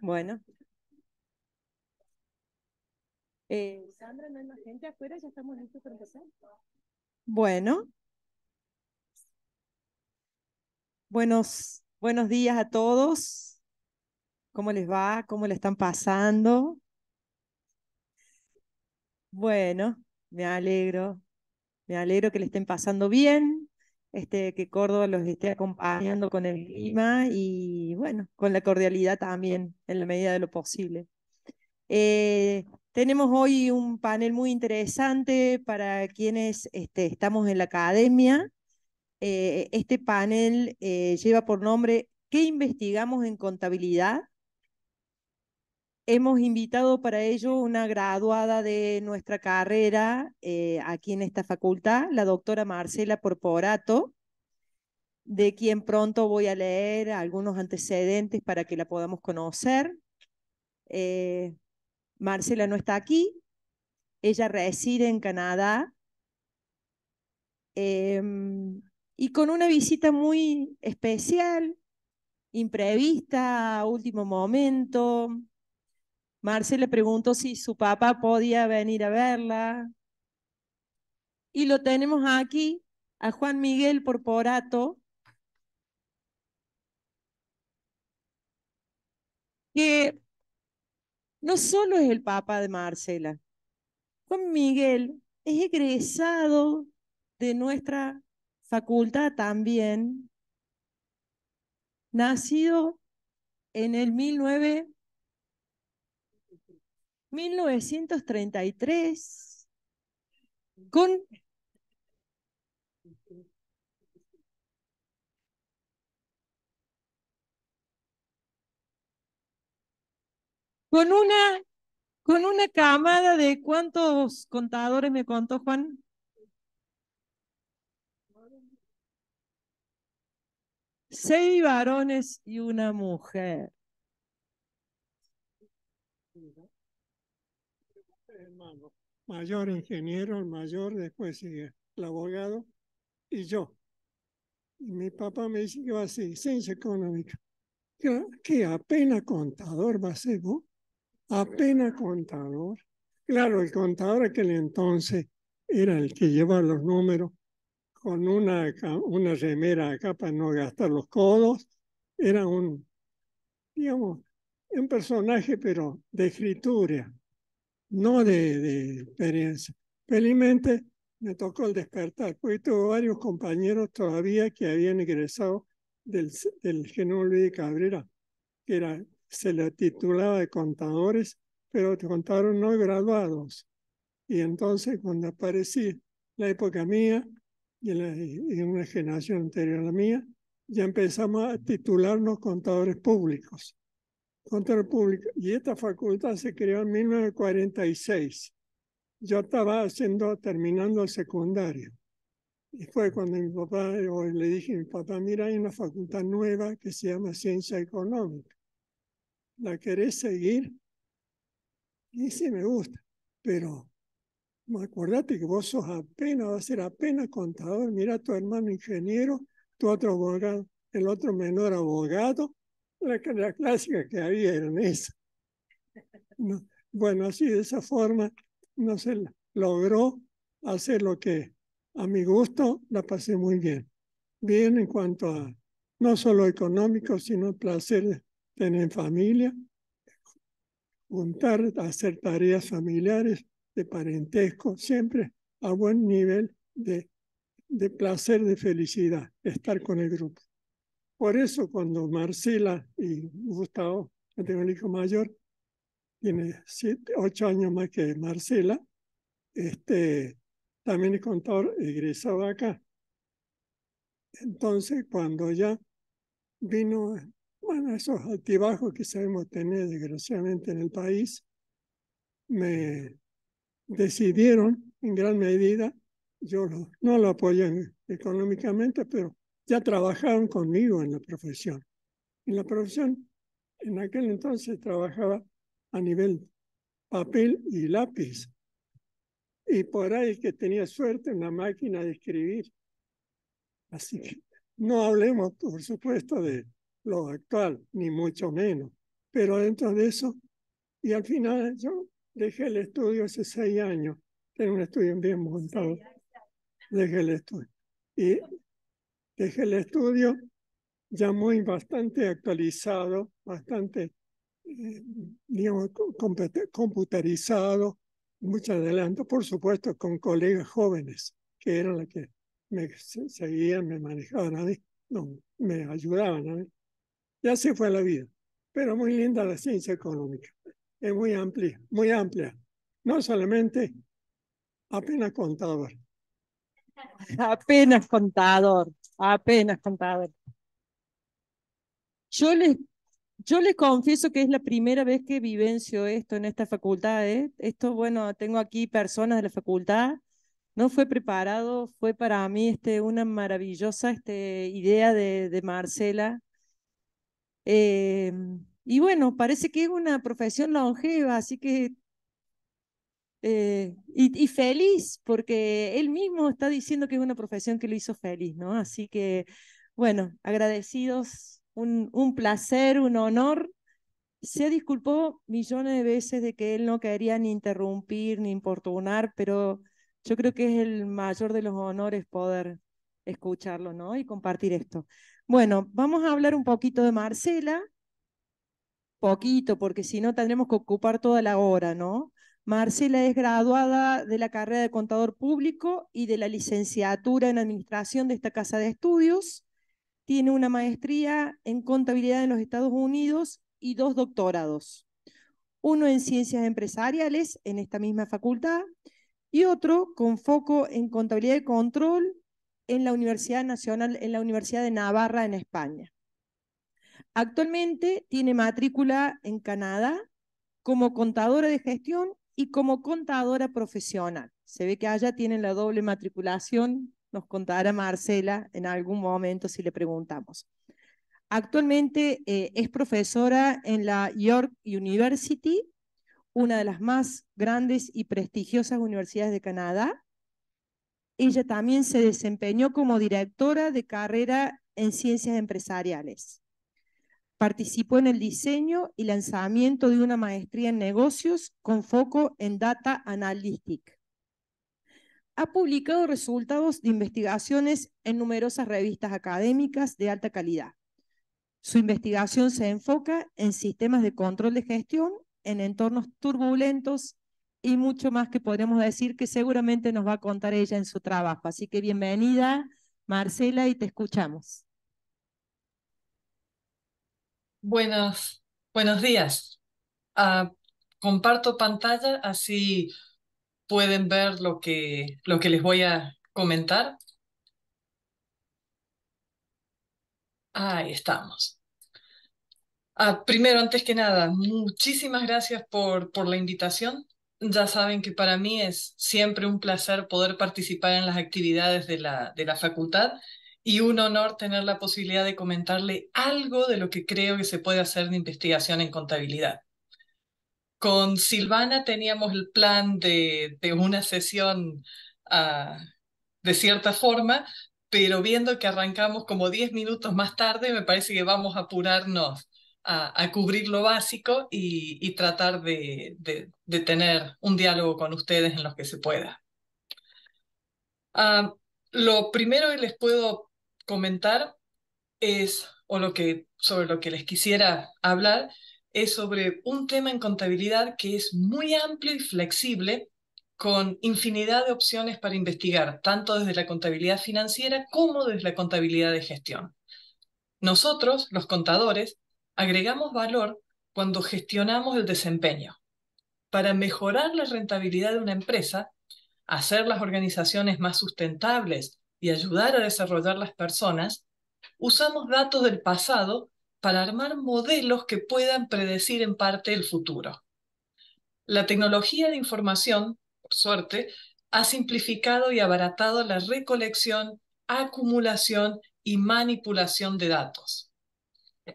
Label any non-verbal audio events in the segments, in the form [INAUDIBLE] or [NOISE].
Bueno. Eh, Sandra, ¿no hay más gente afuera? ¿Ya estamos listos para Bueno. Buenos, buenos días a todos. ¿Cómo les va? ¿Cómo le están pasando? Bueno, me alegro. Me alegro que le estén pasando bien, este, que Córdoba los esté acompañando con el clima y bueno, con la cordialidad también, en la medida de lo posible. Eh, tenemos hoy un panel muy interesante para quienes este, estamos en la academia. Eh, este panel eh, lleva por nombre ¿Qué investigamos en contabilidad? Hemos invitado para ello una graduada de nuestra carrera eh, aquí en esta facultad, la doctora Marcela Porporato, de quien pronto voy a leer algunos antecedentes para que la podamos conocer. Eh, Marcela no está aquí, ella reside en Canadá em, y con una visita muy especial, imprevista, último momento, Marce le preguntó si su papá podía venir a verla. Y lo tenemos aquí a Juan Miguel Porporato, que no solo es el papa de Marcela, Juan Miguel es egresado de nuestra facultad también, nacido en el 19 1933 con con una con una camada de cuántos contadores me contó Juan seis varones y una mujer mayor ingeniero, el mayor, después sigue el abogado y yo. Y mi papá me dice que así, económica. Que, apenas contador va a ser vos, apenas contador. Claro, el contador aquel entonces era el que llevaba los números con una, una remera acá para no gastar los codos. Era un, digamos, un personaje, pero de escritura no de, experiencia. Felizmente me tocó el despertar, porque tuve varios compañeros todavía que habían ingresado del, del Genoma Luis de Cabrera, que se la titulaba de contadores, pero te contaron no graduados. Y entonces cuando aparecí la época mía y una generación anterior a la mía, ya empezamos a titularnos contadores públicos contra el público. Y esta facultad se creó en 1946. Yo estaba haciendo, terminando el secundario. Y fue cuando mi papá, hoy le dije a mi papá, mira, hay una facultad nueva que se llama Ciencia Económica. ¿La querés seguir? Y sí, me gusta, pero acordate que vos sos apenas, vas a ser apenas contador. Mira, tu hermano ingeniero, tu otro abogado, el otro menor abogado, la, clásica que había era esa. bueno, así de esa forma no se logró hacer lo que a mi gusto la pasé muy bien. Bien en cuanto a no solo económico, sino el placer de tener familia, juntar, hacer tareas familiares de parentesco, siempre a buen nivel de placer, de felicidad, estar con el grupo. Por eso cuando Marcela y Gustavo, que tengo el hijo mayor, tiene siete, ocho años más que Marcela, este, también es contador egresado acá. Entonces, cuando ya vino, bueno, esos altibajos que sabemos tener desgraciadamente en el país, me decidieron en gran medida, yo no lo apoyé económicamente, pero ya trabajaron conmigo en la profesión. En la profesión, en aquel entonces trabajaba a nivel papel y lápiz. Y por ahí que tenía suerte una máquina de escribir. Así que no hablemos, por supuesto, de lo actual, ni mucho menos. Pero dentro de eso, y al final yo dejé el estudio hace seis años. Tengo un estudio bien montado. Dejé el estudio. Y dejé el estudio ya muy bastante actualizado, bastante, eh, digamos, computarizado, mucho adelanto, por supuesto, con colegas jóvenes, que eran los que me seguían, me manejaban a mí, no, me ayudaban a mí. Ya se fue la vida, pero muy linda la ciencia económica, es muy amplia, muy amplia, no solamente apenas contador. [LAUGHS] Apenas contador. Apenas, contado. Yo les, yo confieso que es la primera vez que vivencio esto en esta facultad. ¿eh? Esto, bueno, tengo aquí personas de la facultad. No fue preparado, fue para mí este, una maravillosa este, idea de, Marcela. Eh, y bueno, parece que es una profesión longeva, así que eh, y, feliz, porque él mismo está diciendo que es una profesión que lo hizo feliz, ¿no? Así que, bueno, agradecidos, un, un placer, un honor. Se disculpó millones de veces de que él no quería ni interrumpir ni importunar, pero yo creo que es el mayor de los honores poder escucharlo, ¿no? Y compartir esto. Bueno, vamos a hablar un poquito de Marcela, poquito, porque si no tendremos que ocupar toda la hora, ¿no? Marcela es graduada de la carrera de contador público y de la licenciatura en administración de esta casa de estudios. Tiene una maestría en contabilidad en los Estados Unidos y dos doctorados. Uno en ciencias empresariales en esta misma facultad y otro con foco en contabilidad y control en la Universidad Nacional, en la Universidad de Navarra en España. Actualmente tiene matrícula en Canadá como contadora de gestión y como contadora profesional. Se ve que allá tienen la doble matriculación, nos contará Marcela en algún momento si le preguntamos. Actualmente eh, es profesora en la York University, una de las más grandes y prestigiosas universidades de Canadá. Ella también se desempeñó como directora de carrera en ciencias empresariales. Participó en el diseño y lanzamiento de una maestría en negocios con foco en Data analytic. Ha publicado resultados de investigaciones en numerosas revistas académicas de alta calidad. Su investigación se enfoca en sistemas de control de gestión en entornos turbulentos y mucho más que podremos decir que seguramente nos va a contar ella en su trabajo. Así que bienvenida, Marcela, y te escuchamos. Buenos, buenos días. Ah, comparto pantalla, así pueden ver lo que, lo que les voy a comentar. Ahí estamos. Ah, primero, antes que nada, muchísimas gracias por, la invitación. Ya saben que para mí es siempre un placer poder participar en las actividades de la facultad y un honor tener la posibilidad de comentarle algo de lo que creo que se puede hacer de investigación en contabilidad. Con Silvana teníamos el plan de, de una sesión ah, de cierta forma, pero viendo que arrancamos como 10 minutos más tarde, me parece que vamos a apurarnos a, a cubrir lo básico y, y tratar de, de, tener un diálogo con ustedes en los que se pueda. Ah, lo primero que les puedo comentar es, o lo que, sobre lo que les quisiera hablar, es sobre un tema en contabilidad que es muy amplio y flexible, con infinidad de opciones para investigar, tanto desde la contabilidad financiera como desde la contabilidad de gestión. Nosotros, los contadores, agregamos valor cuando gestionamos el desempeño. Para mejorar la rentabilidad de una empresa, hacer las organizaciones más sustentables y ayudar a desarrollar las personas, usamos datos del pasado para armar modelos que puedan predecir en parte el futuro. La tecnología de información, por suerte, ha simplificado y abaratado la recolección, acumulación y manipulación de datos. [CLEARS THROAT]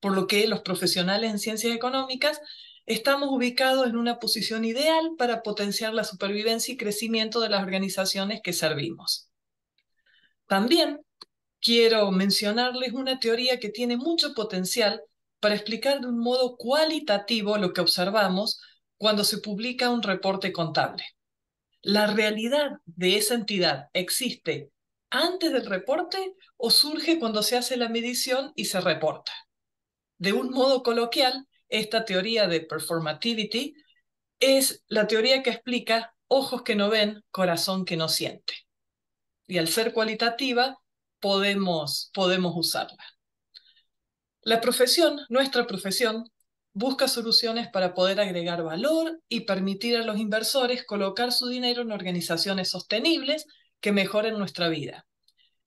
por lo que los profesionales en ciencias económicas estamos ubicados en una posición ideal para potenciar la supervivencia y crecimiento de las organizaciones que servimos. También quiero mencionarles una teoría que tiene mucho potencial para explicar de un modo cualitativo lo que observamos cuando se publica un reporte contable. ¿La realidad de esa entidad existe antes del reporte o surge cuando se hace la medición y se reporta? De un modo coloquial, esta teoría de performativity es la teoría que explica ojos que no ven, corazón que no siente y al ser cualitativa, podemos, podemos usarla. La profesión, nuestra profesión, busca soluciones para poder agregar valor y permitir a los inversores colocar su dinero en organizaciones sostenibles que mejoren nuestra vida.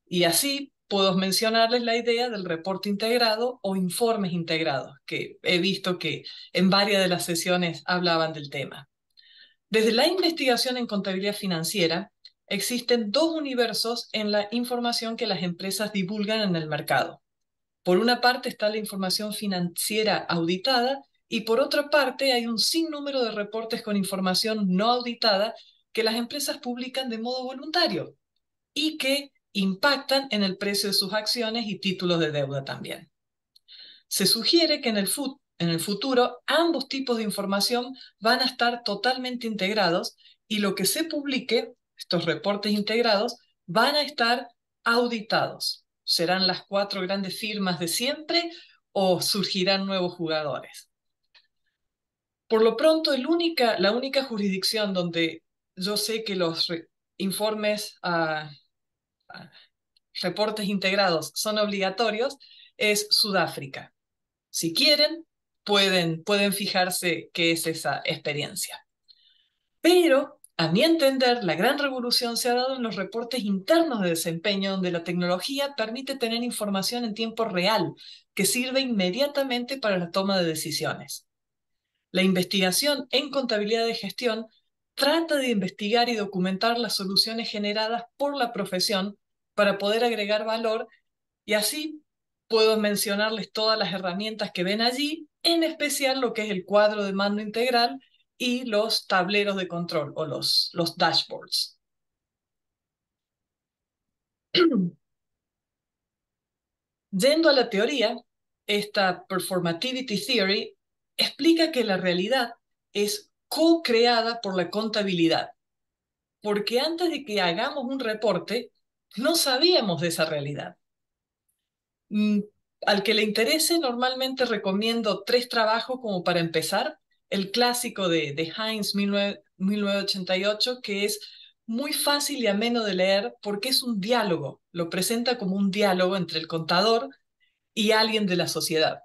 Y así puedo mencionarles la idea del reporte integrado o informes integrados, que he visto que en varias de las sesiones hablaban del tema. Desde la investigación en contabilidad financiera, existen dos universos en la información que las empresas divulgan en el mercado. Por una parte está la información financiera auditada y por otra parte hay un sinnúmero de reportes con información no auditada que las empresas publican de modo voluntario y que impactan en el precio de sus acciones y títulos de deuda también. Se sugiere que en el, en el futuro ambos tipos de información van a estar totalmente integrados y lo que se publique estos reportes integrados, van a estar auditados. ¿Serán las cuatro grandes firmas de siempre o surgirán nuevos jugadores? Por lo pronto, la única jurisdicción donde yo sé que los informes, ah, ah, reportes integrados son obligatorios es Sudáfrica. Si quieren, pueden, pueden fijarse qué es esa experiencia. Pero a mi entender, la gran revolución se ha dado en los reportes internos de desempeño, donde la tecnología permite tener información en tiempo real que sirve inmediatamente para la toma de decisiones. La investigación en contabilidad de gestión trata de investigar y documentar las soluciones generadas por la profesión para poder agregar valor y así puedo mencionarles todas las herramientas que ven allí, en especial lo que es el cuadro de mando integral y los tableros de control o los, los dashboards. [CLEARS THROAT] Yendo a la teoría, esta performativity theory explica que la realidad es co-creada por la contabilidad, porque antes de que hagamos un reporte, no sabíamos de esa realidad. Mm, al que le interese, normalmente recomiendo tres trabajos como para empezar el clásico de, Heinz 1988, que es muy fácil y ameno de leer porque es un diálogo, lo presenta como un diálogo entre el contador y alguien de la sociedad,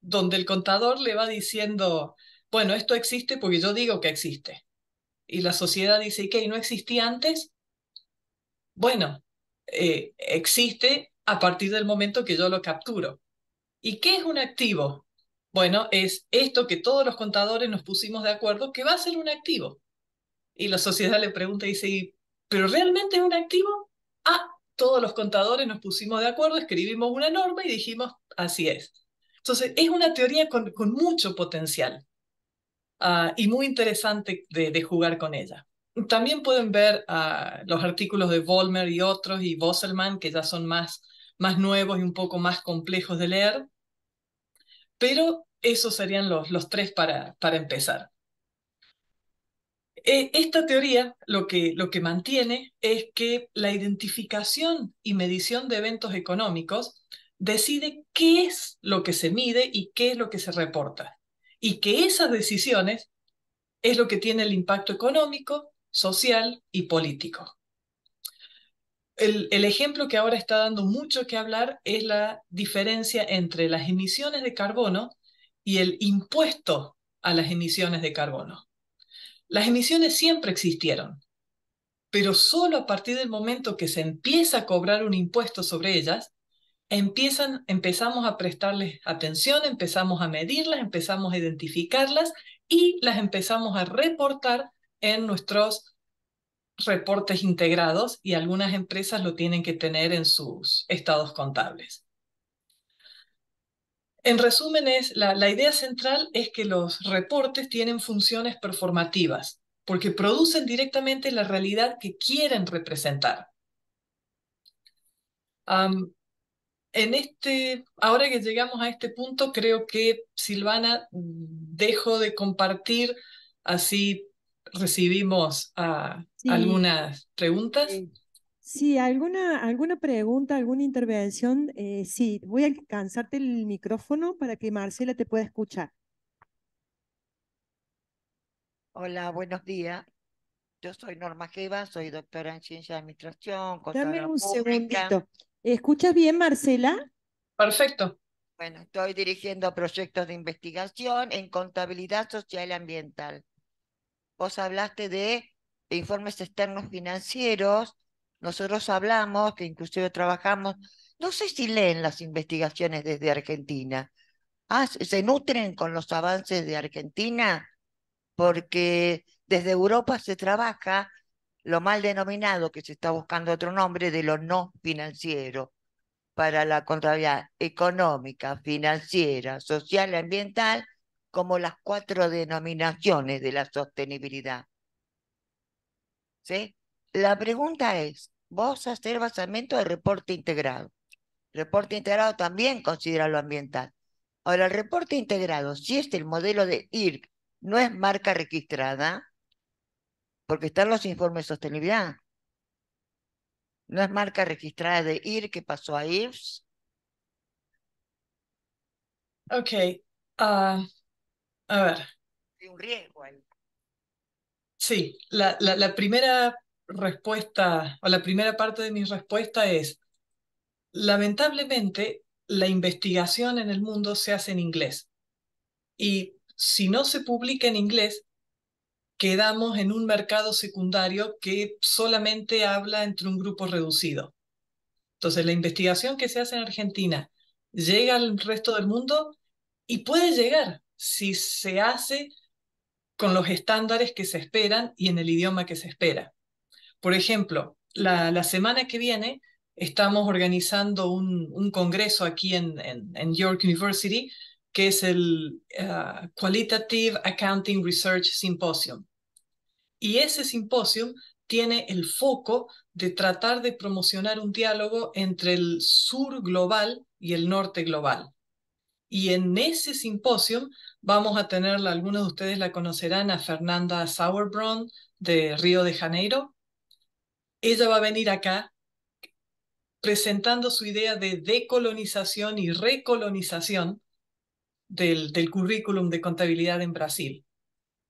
donde el contador le va diciendo, bueno, esto existe porque yo digo que existe. Y la sociedad dice, ¿y qué? no existía antes? Bueno, eh, existe a partir del momento que yo lo capturo. ¿Y qué es un activo? Bueno, es esto que todos los contadores nos pusimos de acuerdo que va a ser un activo. Y la sociedad le pregunta y dice, ¿pero realmente es un activo? Ah, todos los contadores nos pusimos de acuerdo, escribimos una norma y dijimos, así es. Entonces, es una teoría con, mucho potencial ah, y muy interesante de, jugar con ella. También pueden ver ah, los artículos de Vollmer y otros y Vosselman, que ya son más, más nuevos y un poco más complejos de leer, pero esos serían los, tres para, empezar. Eh, esta teoría lo que, lo que mantiene es que la identificación y medición de eventos económicos decide qué es lo que se mide y qué es lo que se reporta. Y que esas decisiones es lo que tiene el impacto económico, social y político el, ejemplo que ahora está dando mucho que hablar es la diferencia entre las emisiones de carbono y el impuesto a las emisiones de carbono. Las emisiones siempre existieron, pero solo a partir del momento que se empieza a cobrar un impuesto sobre ellas, empezamos a prestarles atención, empezamos a medirlas, empezamos a identificarlas y las empezamos a reportar en nuestros reportes integrados y algunas empresas lo tienen que tener en sus estados contables. En resumen, la, idea central es que los reportes tienen funciones performativas, porque producen directamente la realidad que quieren representar. en este, ahora que llegamos a este punto, creo que Silvana mm, dejo de compartir, así recibimos a ¿Algunas preguntas? Eh, sí. alguna, alguna pregunta, alguna intervención. Eh, sí, voy a alcanzarte el micrófono para que Marcela te pueda escuchar. Hola, buenos días. Yo soy Norma Geva, soy doctora en ciencia de administración. Dame un segundito. ¿Escuchas bien, Marcela? Perfecto. Bueno, estoy dirigiendo proyectos de investigación en contabilidad social y ambiental. Vos hablaste de informes externos financieros, nosotros hablamos, que inclusive trabajamos, no sé si leen las investigaciones desde Argentina. Ah, se nutren con los avances de Argentina, porque desde Europa se trabaja lo mal denominado, que se está buscando otro nombre, de lo no financiero, para la contabilidad económica, financiera, social, ambiental, como las cuatro denominaciones de la sostenibilidad. La pregunta es, vos hacer basamento de reporte integrado. Reporte integrado también considera lo ambiental. Ahora, el reporte integrado, si es el modelo de IRC, no es marca registrada, porque están los informes de sostenibilidad. No es marca registrada de IR que pasó a IRS. Ok. Ah, a ver. Hay un riesgo ahí. Sí, la, primera respuesta o la primera parte de mi respuesta es, lamentablemente, la investigación en el mundo se hace en inglés. Y si no se publica en inglés, quedamos en un mercado secundario que solamente habla entre un grupo reducido. Entonces, la investigación que se hace en Argentina llega al resto del mundo y puede llegar si se hace con los estándares que se esperan y en el idioma que se espera. Por ejemplo, la, semana que viene estamos organizando un, congreso aquí en, York University, que es el uh, Qualitative Accounting Research Symposium. Y ese simposio tiene el foco de tratar de promocionar un diálogo entre el sur global y el norte global. Y en ese simposio vamos a tenerla, algunos de ustedes la conocerán, a Fernanda Sauerbrunn de Río de Janeiro. Ella va a venir acá presentando su idea de decolonización y recolonización del, currículum de contabilidad en Brasil.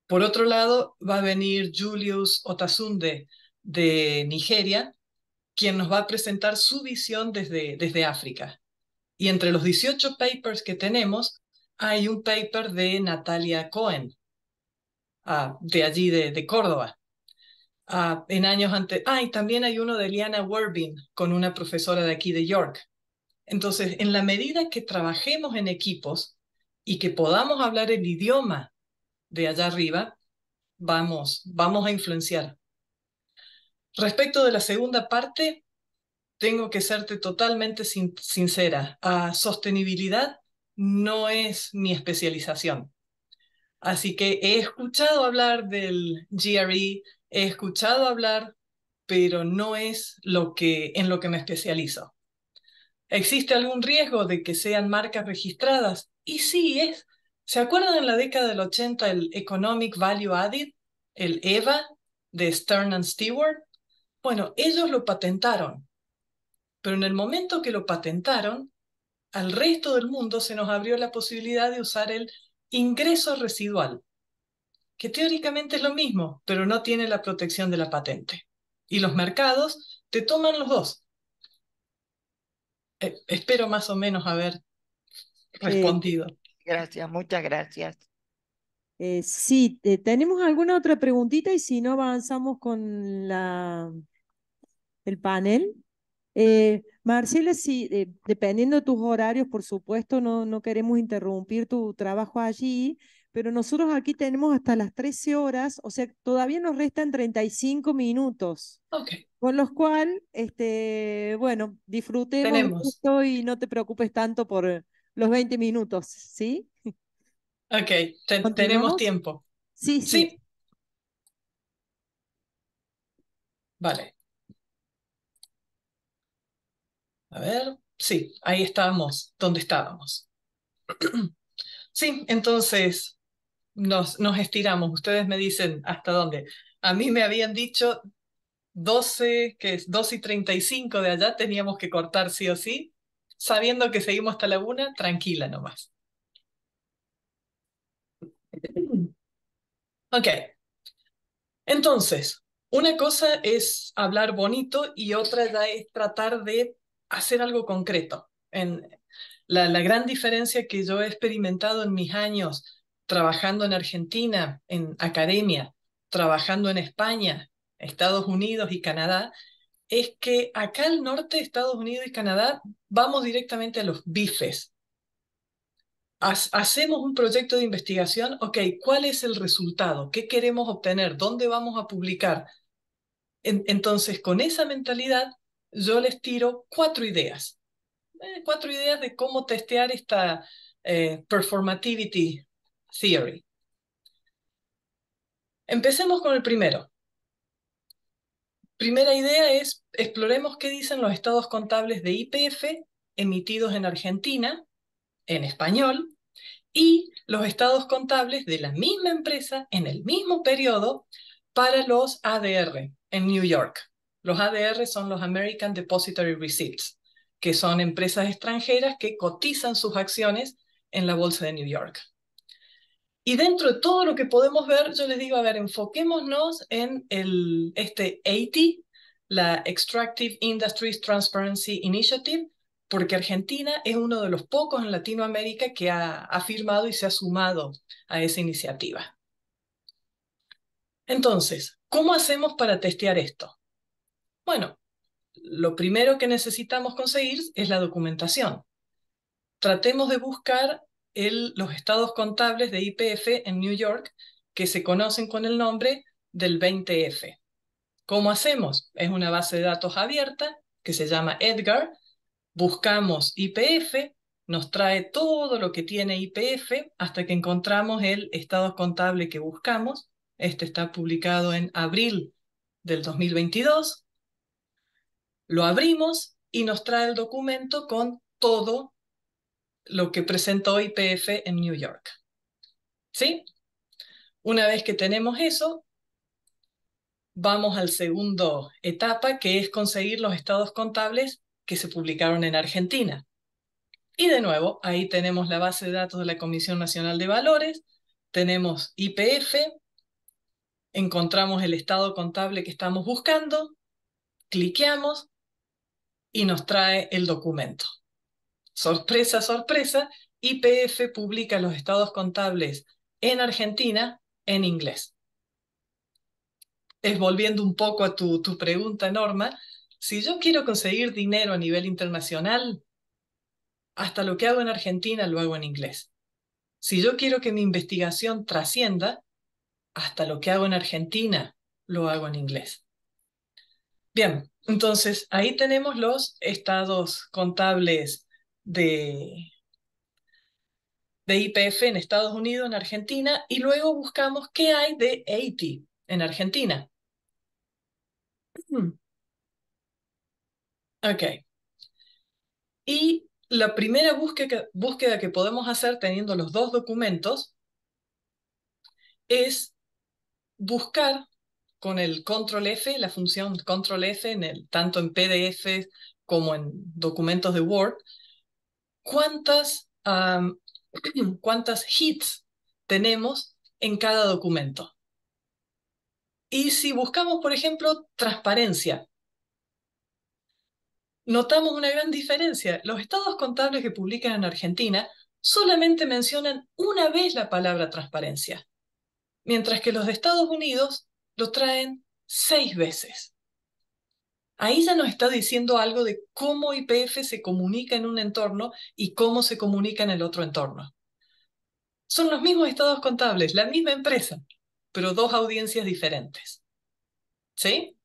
Por otro lado, va a venir Julius Otasunde de Nigeria, quien nos va a presentar su visión desde África. Y entre los 18 papers que tenemos, hay un paper de Natalia Cohen, ah, de allí, de, Córdoba. Ah, en años antes, ah, y también hay uno de Liana Werbin con una profesora de aquí de York. Entonces, en la medida que trabajemos en equipos y que podamos hablar el idioma de allá arriba, vamos, vamos a influenciar. Respecto de la segunda parte, tengo que serte totalmente sincera, a ah, sostenibilidad no es mi especialización. Así que he escuchado hablar del GRE, he escuchado hablar, pero no es lo que en lo que me especializo. ¿Existe algún riesgo de que sean marcas registradas? Y sí es. ¿Se acuerdan en la década del 80 el Economic Value Added, el EVA de Stern and Stewart? Bueno, ellos lo patentaron pero en el momento que lo patentaron, al resto del mundo se nos abrió la posibilidad de usar el ingreso residual, que teóricamente es lo mismo, pero no tiene la protección de la patente. Y los mercados te toman los dos. Eh, espero más o menos haber respondido. gracias, muchas gracias. Eh, sí, eh, tenemos alguna otra preguntita y si no avanzamos con la, el panel. Eh, Marcela, si, eh, dependiendo de tus horarios, por supuesto, no, no queremos interrumpir tu trabajo allí, pero nosotros aquí tenemos hasta las 13 horas, o sea, todavía nos restan 35 minutos. Con los cual, este, bueno, disfrutemos y no te preocupes tanto por los 20 minutos, ¿sí? Ok, tenemos tiempo. sí. sí. Vale. A ver, sí, ahí estábamos, donde estábamos. [CLEARS THROAT] sí, entonces nos, nos estiramos. Ustedes me dicen hasta dónde. A mí me habían dicho 12, que es 12 y 35 de allá, teníamos que cortar sí o sí. Sabiendo que seguimos hasta Laguna, tranquila nomás. [CLEARS THROAT] Ok. Entonces, una cosa es hablar bonito y otra ya es tratar de hacer algo concreto. En la, gran diferencia que yo he experimentado en mis años trabajando en Argentina, en academia, trabajando en España, Estados Unidos y Canadá, es que acá al norte, Estados Unidos y Canadá, vamos directamente a los bifes. hacemos un proyecto de investigación, ok, ¿cuál es el resultado? ¿Qué queremos obtener? ¿Dónde vamos a publicar? entonces, con esa mentalidad, yo les tiro cuatro ideas. Eh, cuatro ideas de cómo testear esta eh, performativity theory. Empecemos con el primero. Primera idea es exploremos qué dicen los estados contables de IPF emitidos en Argentina, en español, y los estados contables de la misma empresa en el mismo periodo para los ADR en New York. Los ADR son los American Depository Receipts, que son empresas extranjeras que cotizan sus acciones en la Bolsa de New York. Y dentro de todo lo que podemos ver, yo les digo, a ver, enfoquémonos en el, este 80, la Extractive Industries Transparency Initiative, porque Argentina es uno de los pocos en Latinoamérica que ha firmado y se ha sumado a esa iniciativa. Entonces, ¿cómo hacemos para testear esto? Bueno, lo primero que necesitamos conseguir es la documentación. Tratemos de buscar los estados contables de IPF en New York que se conocen con el nombre del 20F. ¿Cómo hacemos? Es una base de datos abierta que se llama Edgar. Buscamos IPF, nos trae todo lo que tiene IPF hasta que encontramos el estado contable que buscamos. Este está publicado en abril del 2022 lo abrimos y nos trae el documento con todo lo que presentó IPF en New York. ¿Sí? Una vez que tenemos eso, vamos al segundo etapa, que es conseguir los estados contables que se publicaron en Argentina. Y de nuevo, ahí tenemos la base de datos de la Comisión Nacional de Valores, tenemos IPF, encontramos el estado contable que estamos buscando, cliqueamos y nos trae el documento. Sorpresa, sorpresa, IPF publica los estados contables en Argentina en inglés. Es volviendo un poco a tu, tu pregunta, Norma, si yo quiero conseguir dinero a nivel internacional, hasta lo que hago en Argentina lo hago en inglés. Si yo quiero que mi investigación trascienda, hasta lo que hago en Argentina lo hago en inglés. Bien, entonces, ahí tenemos los estados contables de de IPF en Estados Unidos, en Argentina, y luego buscamos qué hay de Haití en Argentina. Mm. Ok. Y la primera búsqueda, búsqueda que podemos hacer teniendo los dos documentos es buscar con el control F, la función control F, tanto en PDF como en documentos de Word, cuántas, [CLEARS THROAT] cuántas hits tenemos en cada documento. Y si buscamos, por ejemplo, transparencia, notamos una gran diferencia. Los estados contables que publican en Argentina solamente mencionan una vez la palabra transparencia, mientras que los de Estados Unidos lo traen seis veces. Ahí ya nos está diciendo algo de cómo IPF se comunica en un entorno y cómo se comunica en el otro entorno. Son los mismos estados contables, la misma empresa, pero dos audiencias diferentes. ¿Sí?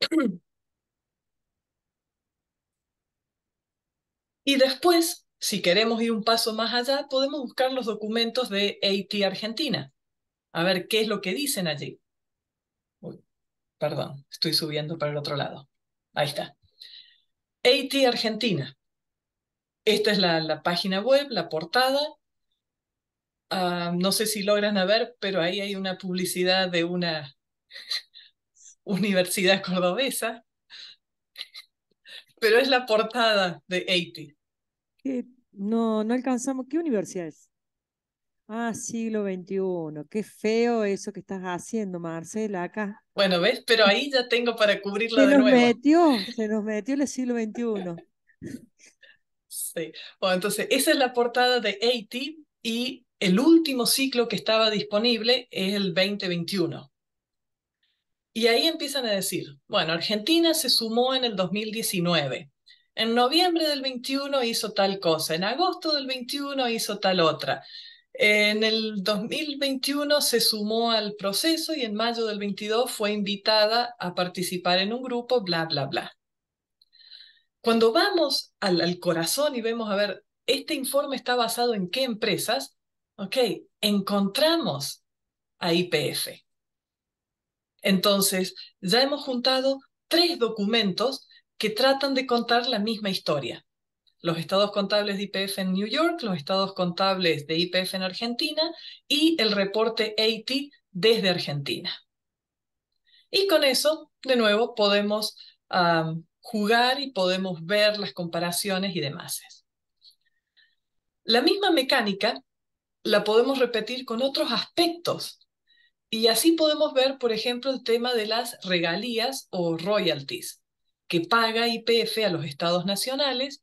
[CLEARS THROAT] Y después, si queremos ir un paso más allá, podemos buscar los documentos de AT Argentina, a ver qué es lo que dicen allí. perdón, estoy subiendo para el otro lado. Ahí está. AT Argentina. Esta es la, página web, la portada. Ah, no sé si logran ver, pero ahí hay una publicidad de una [LAUGHS] universidad cordobesa. pero es la portada de AT. No, no alcanzamos. ¿Qué universidad es? Ah, siglo XXI. Qué feo eso que estás haciendo, Marcela, acá. Bueno, ¿ves? Pero ahí ya tengo para cubrirlo de nuevo. Se nos metió, se nos metió el siglo XXI. [LAUGHS] sí. Bueno, entonces, esa es la portada de AT y el último ciclo que estaba disponible es el 2021. Y ahí empiezan a decir, bueno, Argentina se sumó en el 2019. En noviembre del 21 hizo tal cosa, en agosto del 21 hizo tal otra. En el 2021 se sumó al proceso y en mayo del 22 fue invitada a participar en un grupo, bla, bla, bla. Cuando vamos al, al corazón y vemos, a ver, este informe está basado en qué empresas, ok, encontramos a IPF. Entonces, ya hemos juntado tres documentos que tratan de contar la misma historia los estados contables de IPF en New York, los estados contables de IPF en Argentina y el reporte AT desde Argentina. Y con eso, de nuevo, podemos jugar y podemos ver las comparaciones y demás. La misma mecánica la podemos repetir con otros aspectos y así podemos ver, por ejemplo, el tema de las regalías o royalties que paga IPF a los estados nacionales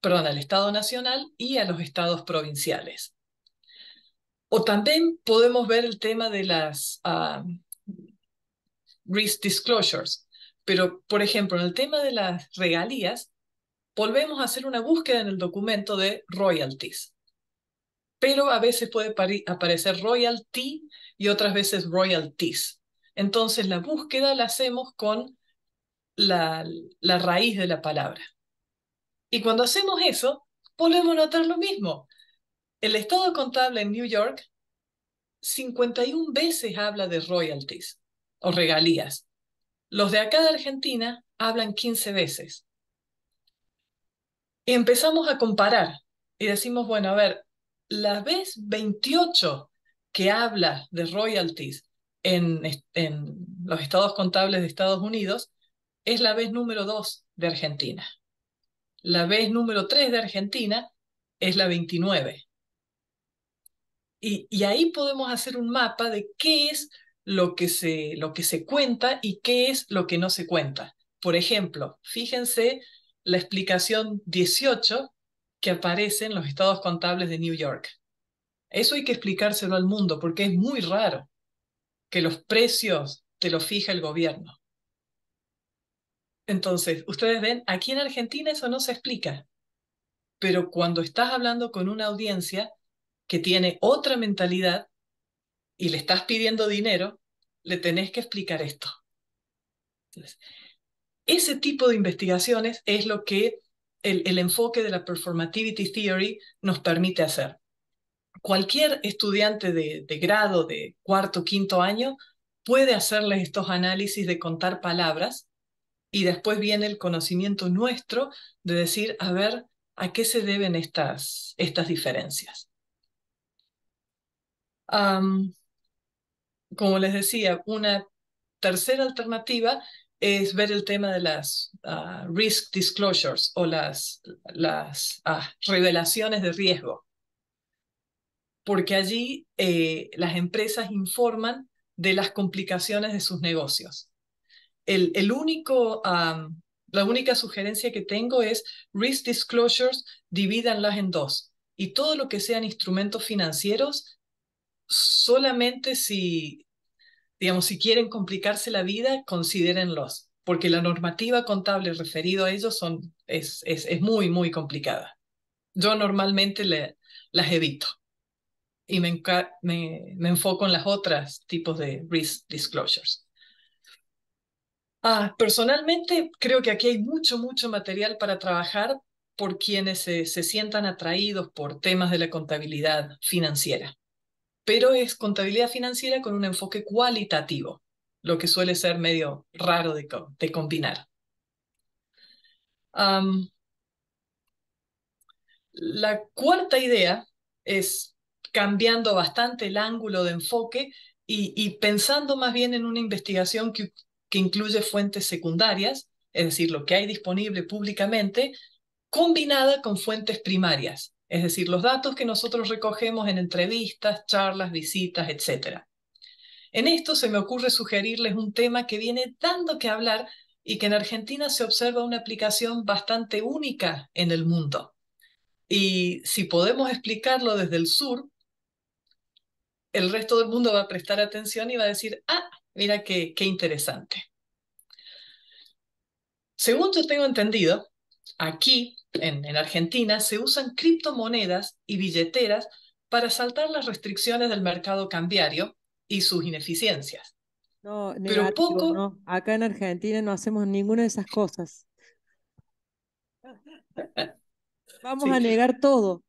perdón, al Estado Nacional y a los estados provinciales. O también podemos ver el tema de las ah, risk disclosures, pero por ejemplo, en el tema de las regalías, volvemos a hacer una búsqueda en el documento de royalties, pero a veces puede aparecer royalty y otras veces royalties. Entonces la búsqueda la hacemos con la raíz de la palabra. Y cuando hacemos eso, volvemos a notar lo mismo. El estado contable en New York 51 veces habla de royalties o regalías. Los de acá de Argentina hablan 15 veces. empezamos a comparar y decimos, bueno, a ver, la vez 28 que habla de royalties en, en los estados contables de Estados Unidos es la vez número 2 de Argentina. La vez número 3 de Argentina es la 29. Y, ahí podemos hacer un mapa de qué es lo que, se, lo que se cuenta y qué es lo que no se cuenta. Por ejemplo, fíjense la explicación 18 que aparece en los estados contables de New York. Eso hay que explicárselo al mundo porque es muy raro que los precios te los fija el gobierno. Entonces, ustedes ven, aquí en Argentina eso no se explica, pero cuando estás hablando con una audiencia que tiene otra mentalidad y le estás pidiendo dinero, le tenés que explicar esto. ese tipo de investigaciones es lo que el, enfoque de la Performativity Theory nos permite hacer. Cualquier estudiante de, grado de cuarto, o quinto año puede hacerles estos análisis de contar palabras y después viene el conocimiento nuestro de decir, a ver, ¿a qué se deben estas, estas diferencias? como les decía, una tercera alternativa es ver el tema de las ah, risk disclosures o las, las ah, revelaciones de riesgo, porque allí eh, las empresas informan de las complicaciones de sus negocios único, la única sugerencia que tengo es risk disclosures, divídanlas en dos. Y todo lo que sean instrumentos financieros, solamente si, digamos, si quieren complicarse la vida, considérenlos, porque la normativa contable referido a ellos son, es, muy, muy complicada. Yo normalmente las evito y me, me, me enfoco en las otras tipos de risk disclosures. Ah, personalmente creo que aquí hay mucho, mucho material para trabajar por quienes se, sientan atraídos por temas de la contabilidad financiera. Pero es contabilidad financiera con un enfoque cualitativo, lo que suele ser medio raro de, combinar. la cuarta idea es cambiando bastante el ángulo de enfoque y, y pensando más bien en una investigación que, que incluye fuentes secundarias, es decir, lo que hay disponible públicamente, combinada con fuentes primarias, es decir, los datos que nosotros recogemos en entrevistas, charlas, visitas, etc. En esto se me ocurre sugerirles un tema que viene dando que hablar y que en Argentina se observa una aplicación bastante única en el mundo. Y si podemos explicarlo desde el sur, el resto del mundo va a prestar atención y va a decir, ah, Mira qué, interesante. Según yo tengo entendido, aquí en, en, Argentina se usan criptomonedas y billeteras para saltar las restricciones del mercado cambiario y sus ineficiencias. No, Pero poco... No. Acá en Argentina no hacemos ninguna de esas cosas. Vamos a negar todo.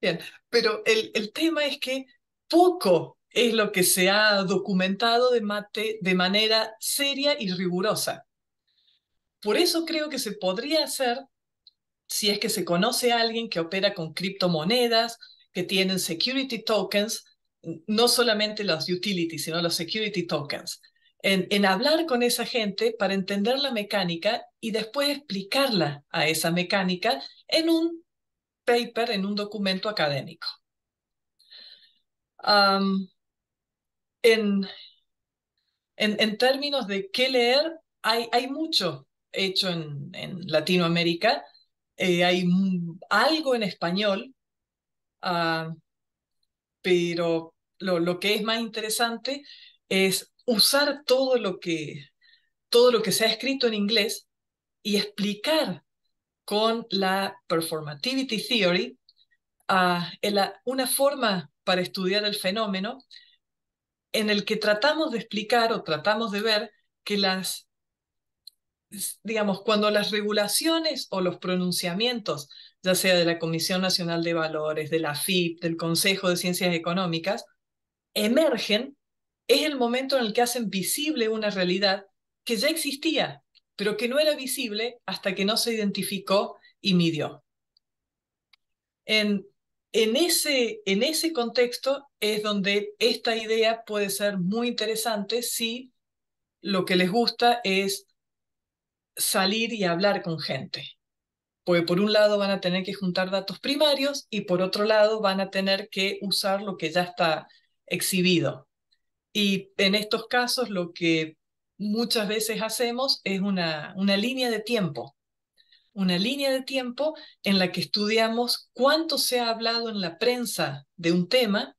Bien, pero el, el tema es que poco es lo que se ha documentado de, mate, de manera seria y rigurosa. Por eso creo que se podría hacer si es que se conoce a alguien que opera con criptomonedas, que tienen security tokens, no solamente los utilities, sino los security tokens. En, hablar con esa gente para entender la mecánica y después explicarla a esa mecánica en un paper, en un documento académico en, términos de qué leer, hay, mucho hecho en, Latinoamérica, eh, hay algo en español, ah, pero lo, que es más interesante es usar todo lo que todo lo que se ha escrito en inglés y explicar con la performativity theory ah, una forma para estudiar el fenómeno en el que tratamos de explicar o tratamos de ver que las, digamos, cuando las regulaciones o los pronunciamientos, ya sea de la Comisión Nacional de Valores, de la FIP, del Consejo de Ciencias Económicas, emergen, es el momento en el que hacen visible una realidad que ya existía, pero que no era visible hasta que no se identificó y midió. En en ese, en ese contexto es donde esta idea puede ser muy interesante si lo que les gusta es salir y hablar con gente. Porque por un lado van a tener que juntar datos primarios y por otro lado van a tener que usar lo que ya está exhibido. Y en estos casos lo que muchas veces hacemos es una, una línea de tiempo una línea de tiempo en la que estudiamos cuánto se ha hablado en la prensa de un tema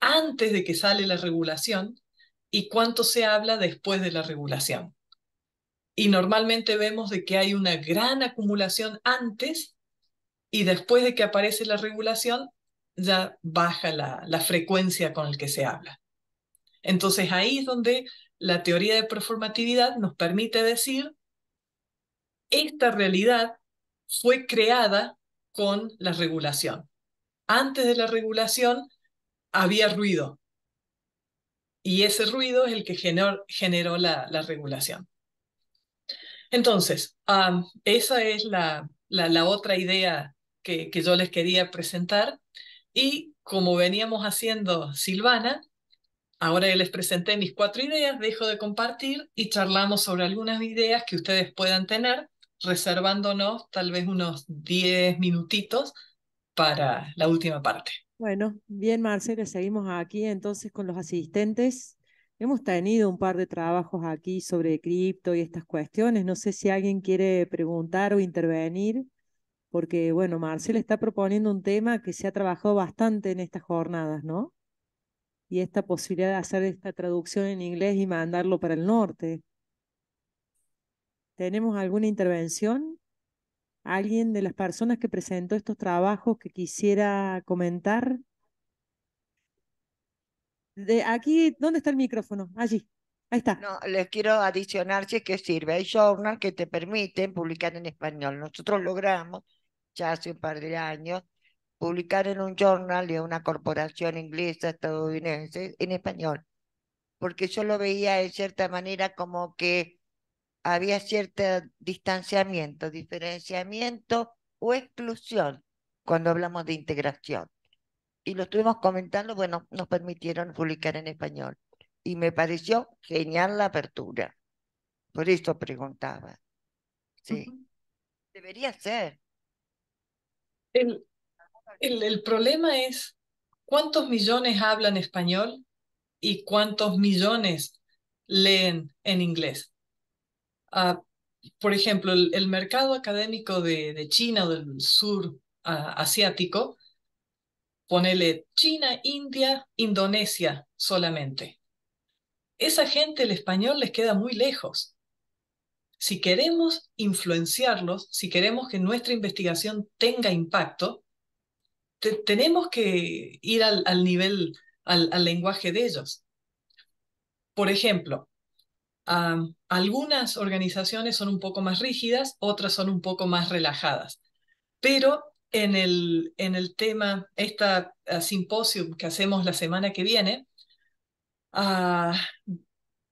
antes de que sale la regulación y cuánto se habla después de la regulación. Y normalmente vemos de que hay una gran acumulación antes y después de que aparece la regulación ya baja la, la frecuencia con la que se habla. Entonces ahí es donde la teoría de performatividad nos permite decir esta realidad fue creada con la regulación. Antes de la regulación había ruido y ese ruido es el que generó, la, regulación. Entonces, esa es la, otra idea que, que yo les quería presentar y como veníamos haciendo Silvana, Ahora les presenté mis cuatro ideas, dejo de compartir y charlamos sobre algunas ideas que ustedes puedan tener reservándonos tal vez unos 10 minutitos para la última parte. Bueno, bien Marcela, seguimos aquí entonces con los asistentes. Hemos tenido un par de trabajos aquí sobre cripto y estas cuestiones. No sé si alguien quiere preguntar o intervenir, porque bueno, Marcela está proponiendo un tema que se ha trabajado bastante en estas jornadas, ¿no? Y esta posibilidad de hacer esta traducción en inglés y mandarlo para el norte. ¿Tenemos alguna intervención? ¿Alguien de las personas que presentó estos trabajos que quisiera comentar? De aquí, ¿dónde está el micrófono? Allí. Ahí está. No, les quiero adicionar si es que sirve. Hay journals que te permiten publicar en español. Nosotros logramos, ya hace un par de años, publicar en un journal de una corporación inglesa, estadounidense, en español. Porque yo lo veía de cierta manera como que había cierto distanciamiento, diferenciamiento o exclusión cuando hablamos de integración. Y lo estuvimos comentando, bueno, nos permitieron publicar en español. Y me pareció genial la apertura. Por eso preguntaba. Sí. Debería ser. el, problema es cuántos millones hablan español y cuántos millones leen en inglés por ejemplo, el, mercado académico de, China o del sur asiático, ponele China, India, Indonesia solamente. Esa gente, el español les queda muy lejos. Si queremos influenciarlos, si queremos que nuestra investigación tenga impacto, tenemos que ir al, nivel, al lenguaje de ellos. Por ejemplo, algunas organizaciones son un poco más rígidas, otras son un poco más relajadas. Pero en el, en el tema, esta ah, simposio que hacemos la semana que viene, ah,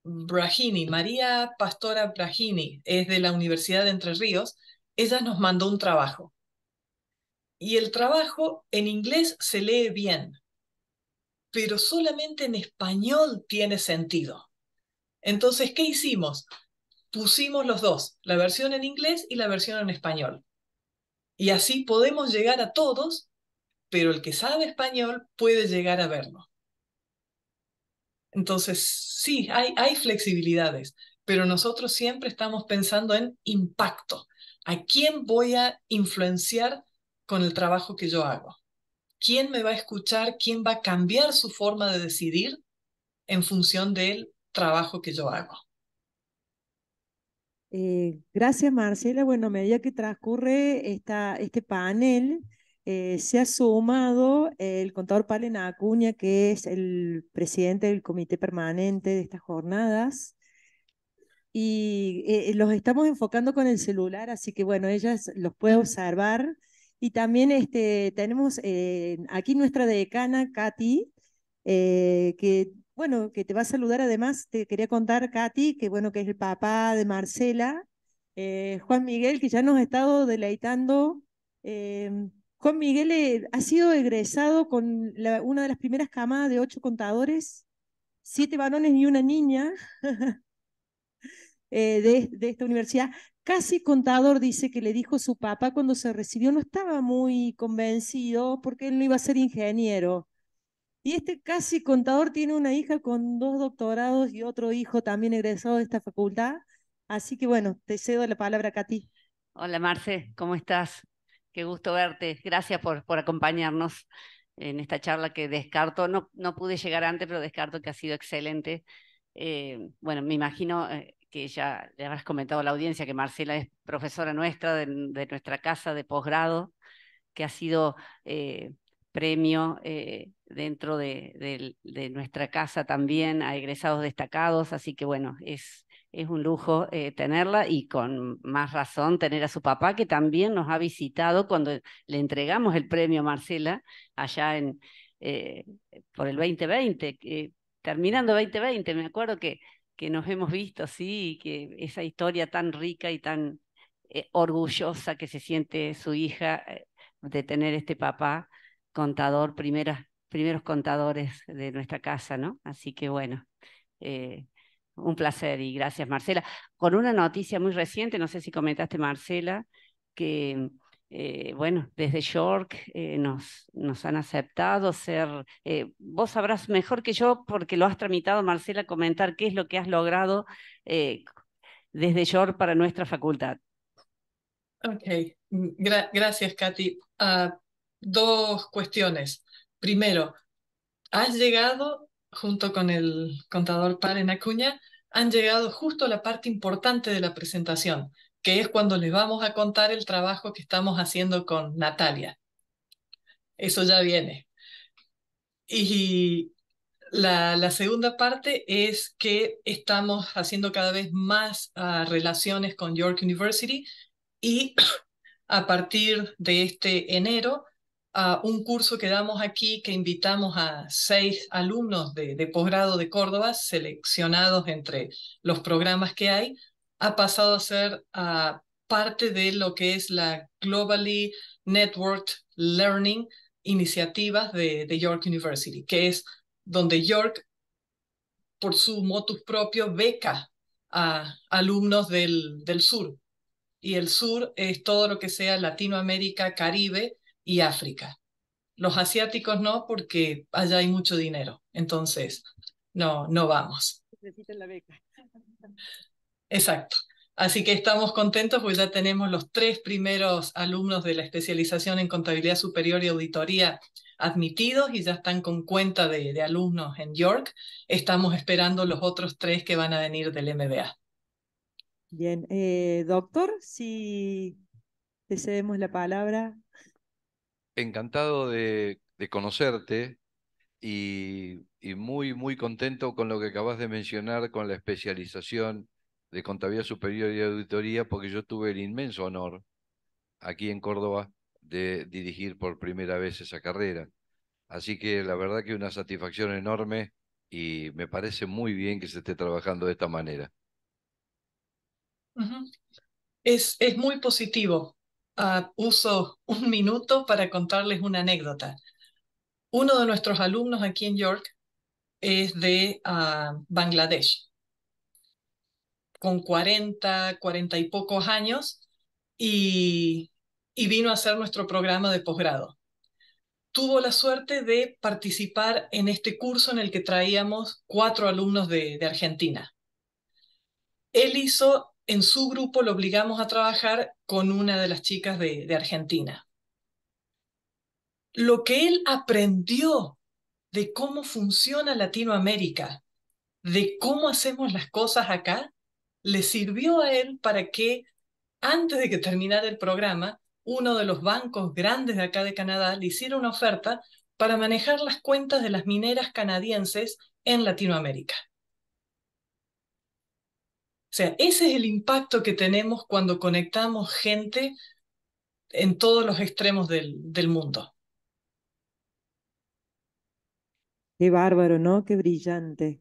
Brahini, María Pastora Brahini, es de la Universidad de Entre Ríos, ella nos mandó un trabajo. Y el trabajo en inglés se lee bien, pero solamente en español tiene sentido. Entonces, ¿qué hicimos? Pusimos los dos, la versión en inglés y la versión en español. Y así podemos llegar a todos, pero el que sabe español puede llegar a verlo. Entonces, sí, hay, flexibilidades, pero nosotros siempre estamos pensando en impacto. ¿A quién voy a influenciar con el trabajo que yo hago? ¿Quién me va a escuchar? ¿Quién va a cambiar su forma de decidir en función de él? trabajo que yo hago. Eh, gracias, Marcela. Bueno, a medida que transcurre esta, este panel, eh, se ha sumado el contador Palena Acuña, que es el presidente del comité permanente de estas jornadas. Y eh, los estamos enfocando con el celular, así que bueno, ellas los puede observar. Y también este, tenemos aquí nuestra decana, Katy, que bueno, que te va a saludar además, te quería contar, Katy, que bueno, que es el papá de Marcela, eh, Juan Miguel, que ya nos ha estado deleitando. Eh, Juan Miguel eh, ha sido egresado con una de las primeras camadas de ocho contadores, siete varones y una niña [LAUGHS] de, de esta universidad. Casi contador, dice que le dijo su papá cuando se recibió, no estaba muy convencido porque él no iba a ser ingeniero. Y este casi contador tiene una hija con dos doctorados y otro hijo también egresado de esta facultad. Así que bueno, te cedo la palabra, a Katy. Hola, Marce, ¿cómo estás? Qué gusto verte. Gracias por, por acompañarnos en esta charla que descarto. No, no pude llegar antes, pero descarto que ha sido excelente. Eh, bueno, me imagino eh, que ya le habrás comentado a la audiencia que Marcela es profesora nuestra de, nuestra casa de posgrado, que ha sido... Eh, premio eh, dentro de, nuestra casa también a egresados destacados, así que bueno, es, un lujo eh, tenerla y con más razón tener a su papá que también nos ha visitado cuando le entregamos el premio a Marcela allá eh, por el 2020, terminando 2020, me acuerdo que, que nos hemos visto, sí, y que esa historia tan rica y tan orgullosa que se siente su hija de tener este papá contador, primeras, primeros contadores de nuestra casa, ¿no? Así que bueno, eh, un placer y gracias Marcela. Con una noticia muy reciente, no sé si comentaste Marcela, que eh, bueno, desde York eh, nos, nos han aceptado ser, vos sabrás mejor que yo porque lo has tramitado, Marcela, comentar qué es lo que has logrado desde York para nuestra facultad. Ok, gracias, Katy. Ah, dos cuestiones. Primero, has llegado junto con el contador Paren Acuña, han llegado justo a la parte importante de la presentación, que es cuando les vamos a contar el trabajo que estamos haciendo con Natalia. Eso ya viene. Y la, segunda parte es que estamos haciendo cada vez más ah, relaciones con York University y [CLEARS THROAT] a partir de este enero un curso que damos aquí que invitamos a seis alumnos de, posgrado de Córdoba, seleccionados entre los programas que hay, ha pasado a ser ah, parte de lo que es la Globally Networked Learning iniciativas de, York University, que es donde York, por su motus propio, beca a alumnos del, del sur. Y el sur es todo lo que sea Latinoamérica, Caribe, y África. Los asiáticos no, porque allá hay mucho dinero, entonces no, no vamos. la beca. Exacto. Así que estamos contentos pues ya tenemos los tres primeros alumnos de la especialización en contabilidad superior y auditoría admitidos y ya están con cuenta de, alumnos en York. Estamos esperando los otros tres que van a venir del MBA. Bien, eh, doctor, si deseemos la palabra encantado de, conocerte y, muy, muy contento con lo que acabas de mencionar con la especialización de Contabilidad Superior y Auditoría, porque yo tuve el inmenso honor aquí en Córdoba de dirigir por primera vez esa carrera. Así que la verdad que una satisfacción enorme y me parece muy bien que se esté trabajando de esta manera. es, es muy positivo Ah, uso un minuto para contarles una anécdota. Uno de nuestros alumnos aquí en York es de ah, Bangladesh, con 40, 40 y pocos años, y, vino a hacer nuestro programa de posgrado. Tuvo la suerte de participar en este curso en el que traíamos cuatro alumnos de, de Argentina. Él hizo en su grupo lo obligamos a trabajar con una de las chicas de, Argentina. Lo que él aprendió de cómo funciona Latinoamérica, de cómo hacemos las cosas acá, le sirvió a él para que, antes de que terminara el programa, uno de los bancos grandes de acá de Canadá le hiciera una oferta para manejar las cuentas de las mineras canadienses en Latinoamérica. O sea, ese es el impacto que tenemos cuando conectamos gente en todos los extremos del, mundo. Qué bárbaro, ¿no? Qué brillante.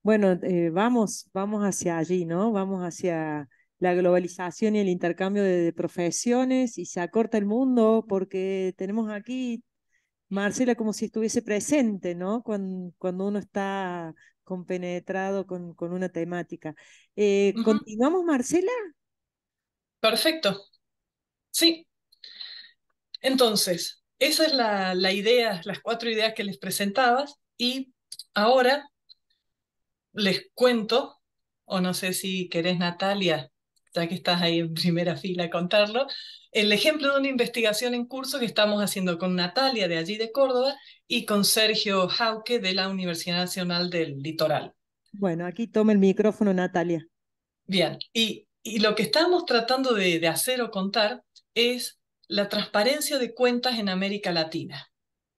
Bueno, eh, vamos, vamos hacia allí, ¿no? Vamos hacia la globalización y el intercambio de, profesiones y se acorta el mundo porque tenemos aquí Marcela como si estuviese presente, ¿no? Cuando, cuando uno está compenetrado con, con una temática. Eh, ¿Continuamos, Marcela? Perfecto. Sí. Entonces, esa es la, la idea, las cuatro ideas que les presentabas y ahora les cuento, o no sé si querés, Natalia, ya que estás ahí en primera fila a contarlo, el ejemplo de una investigación en curso que estamos haciendo con Natalia de allí de Córdoba y con Sergio Jauque de la Universidad Nacional del Litoral. Bueno, aquí toma el micrófono Natalia. Bien, y, y lo que estamos tratando de, de hacer o contar es la transparencia de cuentas en América Latina.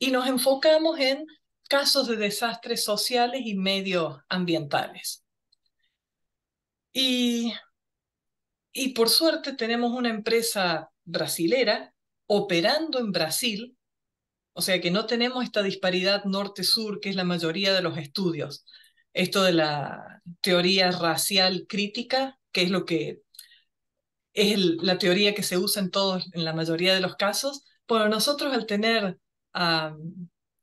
Y nos enfocamos en casos de desastres sociales y medioambientales. Y y por suerte tenemos una empresa brasilera operando en Brasil, o sea que no tenemos esta disparidad norte-sur que es la mayoría de los estudios. Esto de la teoría racial crítica, que es lo que es la teoría que se usa en todos, en la mayoría de los casos. Bueno, nosotros al tener, ah,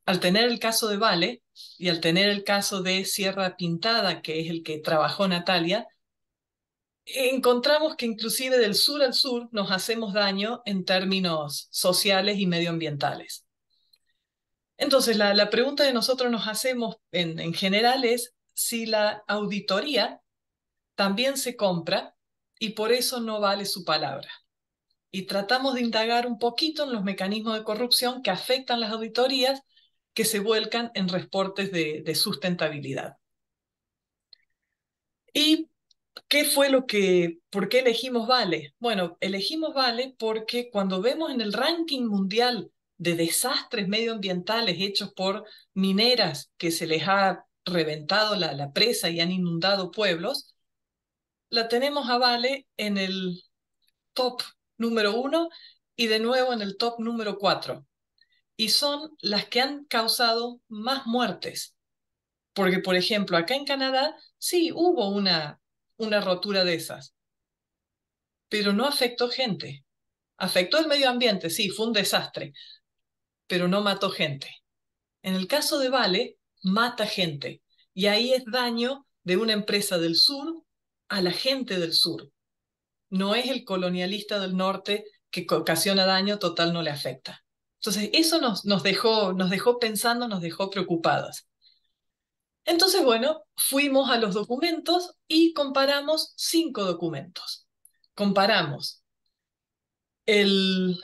al tener el caso de Vale y al tener el caso de Sierra Pintada, que es el que trabajó Natalia, encontramos que inclusive del sur al sur nos hacemos daño en términos sociales y medioambientales. Entonces, la, pregunta que nosotros nos hacemos en, general es si la auditoría también se compra y por eso no vale su palabra. Y tratamos de indagar un poquito en los mecanismos de corrupción que afectan las auditorías que se vuelcan en reportes de, de sustentabilidad. Y ¿Qué fue lo que, por qué elegimos Vale? Bueno, elegimos Vale porque cuando vemos en el ranking mundial de desastres medioambientales hechos por mineras que se les ha reventado la, la presa y han inundado pueblos, la tenemos a Vale en el top número uno y de nuevo en el top número cuatro. Y son las que han causado más muertes. Porque, por ejemplo, acá en Canadá sí hubo una una rotura de esas. Pero no afectó gente. Afectó el medio ambiente, sí, fue un desastre, pero no mató gente. En el caso de Vale, mata gente. Y ahí es daño de una empresa del sur a la gente del sur. No es el colonialista del norte que ocasiona daño, total no le afecta. Entonces, eso nos, dejó, nos dejó pensando, nos dejó preocupadas. Entonces, bueno, fuimos a los documentos y comparamos cinco documentos. Comparamos el,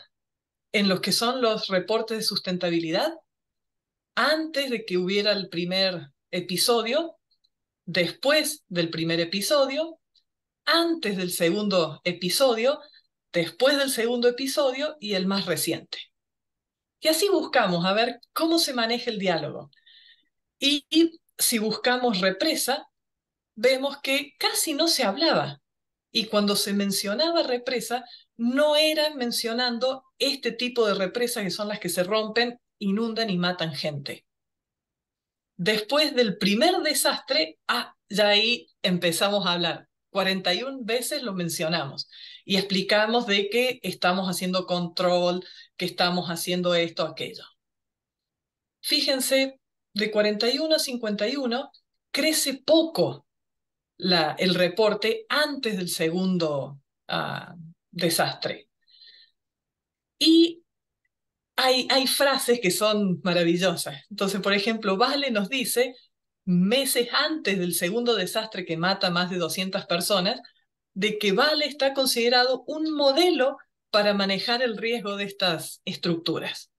en los que son los reportes de sustentabilidad, antes de que hubiera el primer episodio, después del primer episodio, antes del segundo episodio, después del segundo episodio y el más reciente. Y así buscamos a ver cómo se maneja el diálogo. Y, si buscamos represa, vemos que casi no se hablaba. Y cuando se mencionaba represa, no eran mencionando este tipo de represa que son las que se rompen, inundan y matan gente. Después del primer desastre, ah, ya ahí empezamos a hablar. 41 veces lo mencionamos y explicamos de que estamos haciendo control, que estamos haciendo esto, aquello. Fíjense de 41 a 51 crece poco el reporte antes del segundo ah, desastre. Y hay, hay frases que son maravillosas. Entonces, por ejemplo, Vale nos dice, meses antes del segundo desastre que mata más de 200 personas, de que Vale está considerado un modelo para manejar el riesgo de estas estructuras.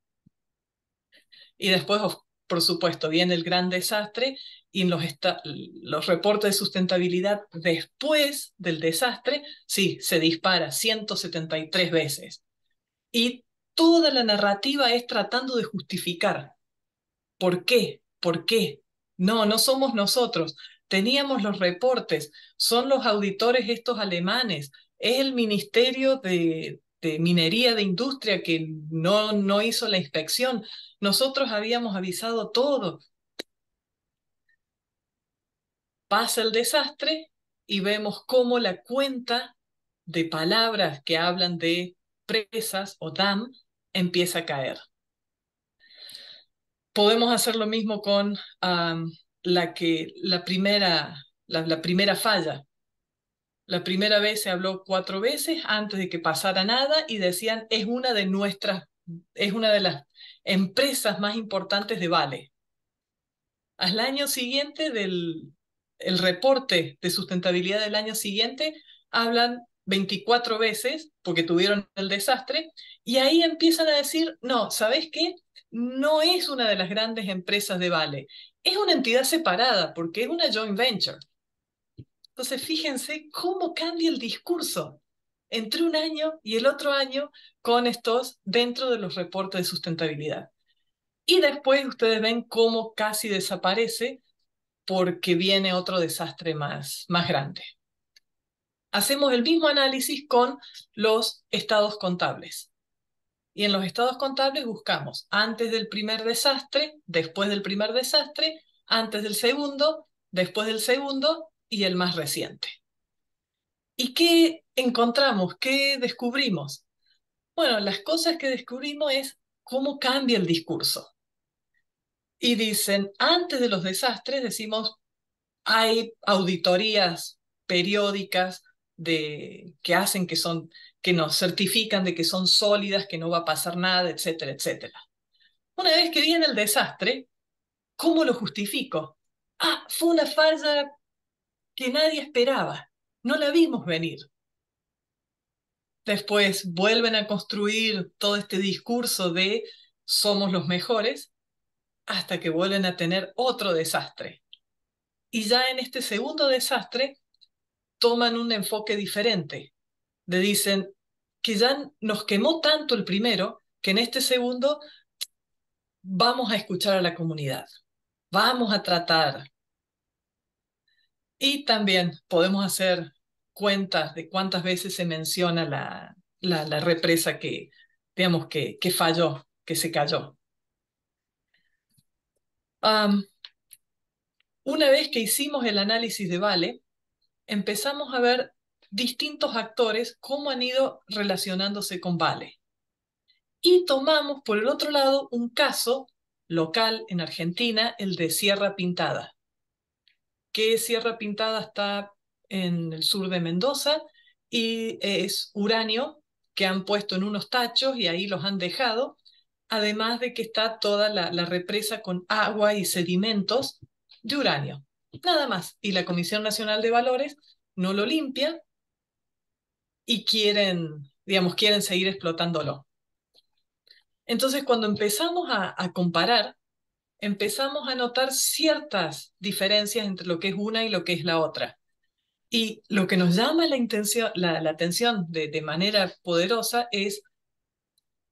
Y después, por supuesto, viene el gran desastre y los, los reportes de sustentabilidad después del desastre, sí, se dispara 173 veces. Y toda la narrativa es tratando de justificar. ¿Por qué? ¿Por qué? No, no somos nosotros. Teníamos los reportes, son los auditores estos alemanes, es el Ministerio de, de este, minería de industria que no, no hizo la inspección. Nosotros habíamos avisado todo. Pasa el desastre y vemos cómo la cuenta de palabras que hablan de presas o dam empieza a caer. Podemos hacer lo mismo con la, que, la, primera, la primera falla, la primera vez se habló cuatro veces antes de que pasara nada y decían es una de nuestras, es una de las empresas más importantes de Vale. Al año siguiente del el reporte de sustentabilidad del año siguiente hablan 24 veces porque tuvieron el desastre y ahí empiezan a decir, no, ¿sabes qué? No es una de las grandes empresas de Vale, es una entidad separada porque es una joint venture. Entonces, fíjense cómo cambia el discurso entre un año y el otro año con estos dentro de los reportes de sustentabilidad. Y después ustedes ven cómo casi desaparece porque viene otro desastre más, más grande. Hacemos el mismo análisis con los estados contables. Y en los estados contables buscamos antes del primer desastre, después del primer desastre, antes del segundo, después del segundo y el más reciente. ¿Y qué encontramos? ¿Qué descubrimos? Bueno, las cosas que descubrimos es cómo cambia el discurso. Y dicen, antes de los desastres, decimos, hay auditorías periódicas de, que hacen que son, que nos certifican de que son sólidas, que no va a pasar nada, etcétera, etcétera. Una vez que viene el desastre, ¿cómo lo justifico? Ah, fue una falla que nadie esperaba. No la vimos venir. Después vuelven a construir todo este discurso de somos los mejores hasta que vuelven a tener otro desastre. Y ya en este segundo desastre toman un enfoque diferente. Le dicen que ya nos quemó tanto el primero que en este segundo vamos a escuchar a la comunidad, vamos a tratar, y también podemos hacer cuentas de cuántas veces se menciona la, la, represa que, digamos, que, que falló, que se cayó. una vez que hicimos el análisis de Vale, empezamos a ver distintos actores cómo han ido relacionándose con Vale. Y tomamos, por el otro lado, un caso local en Argentina, el de Sierra Pintada que Sierra Pintada está en el sur de Mendoza y es uranio que han puesto en unos tachos y ahí los han dejado, además de que está toda la, represa con agua y sedimentos de uranio, nada más. Y la Comisión Nacional de Valores no lo limpia y quieren, digamos, quieren seguir explotándolo. Entonces, cuando empezamos a comparar empezamos a notar ciertas diferencias entre lo que es una y lo que es la otra. Y lo que nos llama la, la, atención de, manera poderosa es,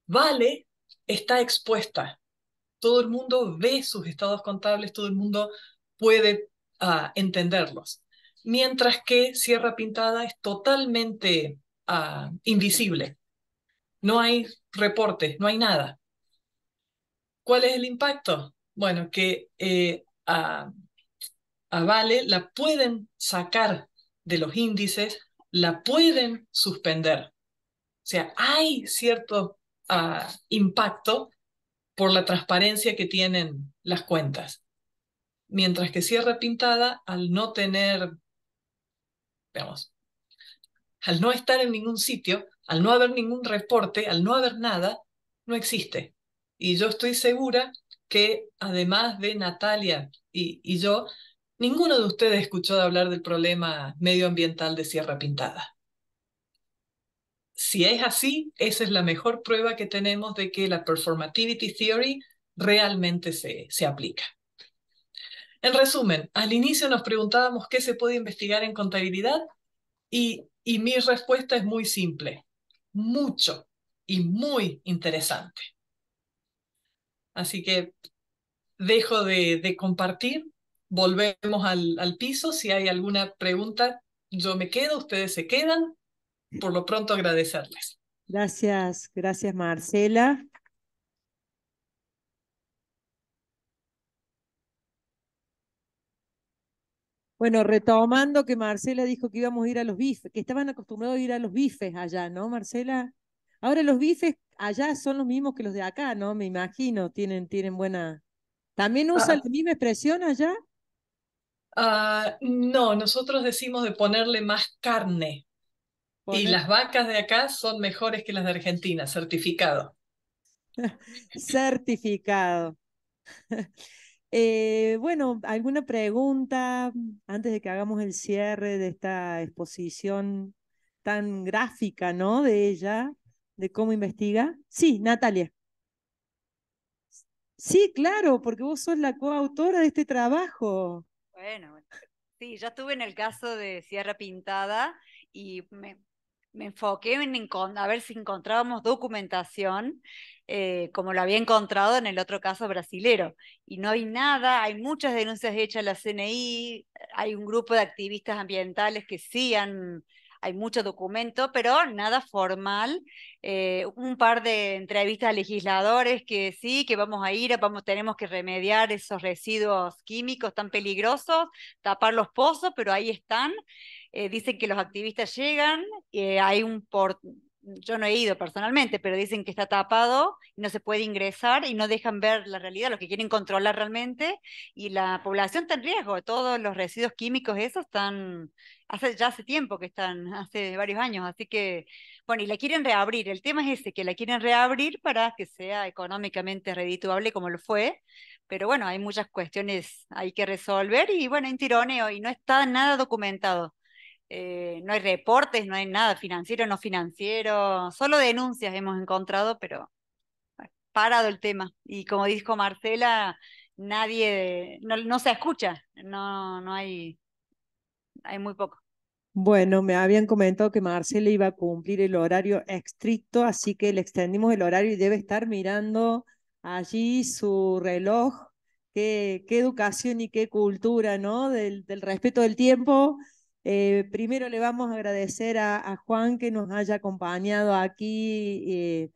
vale, está expuesta. Todo el mundo ve sus estados contables, todo el mundo puede ah, entenderlos. Mientras que Sierra Pintada es totalmente ah, invisible. No hay reportes, no hay nada. ¿Cuál es el impacto? Bueno, que eh, a, Vale la pueden sacar de los índices, la pueden suspender. O sea, hay cierto ah, impacto por la transparencia que tienen las cuentas. Mientras que Sierra Pintada, al no tener, veamos al no estar en ningún sitio, al no haber ningún reporte, al no haber nada, no existe. Y yo estoy segura que además de Natalia y, yo, ninguno de ustedes escuchó hablar del problema medioambiental de Sierra Pintada. Si es así, esa es la mejor prueba que tenemos de que la performativity theory realmente se, aplica. En resumen, al inicio nos preguntábamos qué se puede investigar en contabilidad y mi respuesta es muy simple, mucho y muy interesante. Así que dejo de, compartir, volvemos al, al piso, si hay alguna pregunta, yo me quedo, ustedes se quedan. Por lo pronto agradecerles. Gracias, gracias Marcela. Bueno, retomando que Marcela dijo que íbamos a ir a los bifes, que estaban acostumbrados a ir a los bifes allá, ¿no, Marcela? Ahora los bifes allá son los mismos que los de acá, ¿no? Me imagino, tienen, tienen buena... ¿También ah. usan la misma expresión allá? Ah, no, nosotros decimos de ponerle más carne. Y las vacas de acá son mejores que las de Argentina, certificado. [LAUGHS] certificado. [LAUGHS] Eh, bueno, ¿alguna pregunta antes de que hagamos el cierre de esta exposición tan gráfica, ¿no? De ella de cómo investiga. Sí, Natalia. Sí, claro, porque vos sos la coautora de este trabajo. Bueno, sí, ya estuve en el caso de Sierra Pintada y me, enfoqué en, a ver si encontrábamos documentación eh, como lo había encontrado en el otro caso brasilero. Y no hay nada, hay muchas denuncias hechas a la CNI, hay un grupo de activistas ambientales que sí han hay mucho documento, pero nada formal. Eh, un par de entrevistas a legisladores que sí, que vamos a ir, vamos, tenemos que remediar esos residuos químicos tan peligrosos, tapar los pozos, pero ahí están. Eh, dicen que los activistas llegan, eh, hay un por, yo no he ido personalmente, pero dicen que está tapado y no se puede ingresar y no dejan ver la realidad, lo que quieren controlar realmente y la población está en riesgo, todos los residuos químicos esos están hace ya hace tiempo que están, hace varios años, así que bueno, y la quieren reabrir, el tema es ese que la quieren reabrir para que sea económicamente redituable como lo fue, pero bueno, hay muchas cuestiones hay que resolver y bueno, en tironeo y no está nada documentado eh, no hay reportes, no hay nada, financiero, no financiero, solo denuncias hemos encontrado, pero parado el tema. Y como dijo Marcela, nadie, no, se escucha, no, no hay, hay muy poco. Bueno, me habían comentado que Marcela iba a cumplir el horario estricto, así que le extendimos el horario y debe estar mirando allí su reloj. Qué, qué educación y qué cultura, ¿no? Del, del respeto del tiempo eh, primero le vamos a agradecer a, Juan que nos haya acompañado aquí eh,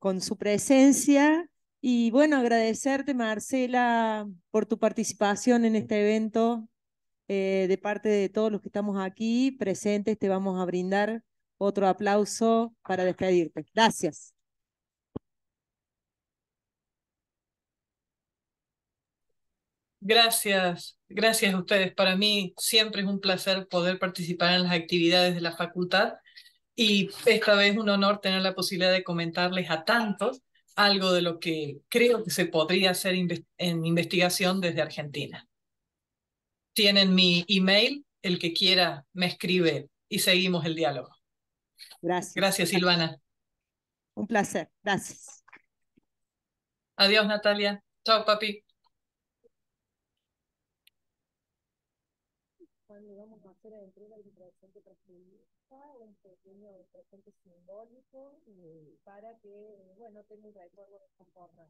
con su presencia y bueno, agradecerte Marcela por tu participación en este evento. Eh, de parte de todos los que estamos aquí presentes, te vamos a brindar otro aplauso para despedirte. Gracias. Gracias, gracias a ustedes. Para mí siempre es un placer poder participar en las actividades de la facultad y esta vez un honor tener la posibilidad de comentarles a tantos algo de lo que creo que se podría hacer en investigación desde Argentina. Tienen mi email, el que quiera me escribe y seguimos el diálogo. Gracias. Gracias, Silvana. Un placer, gracias. Adiós, Natalia. Chao, papi. hacer entrega de un presente transformista, un pequeño presente simbólico, y para que, bueno, tenga un recuerdo de esta forma.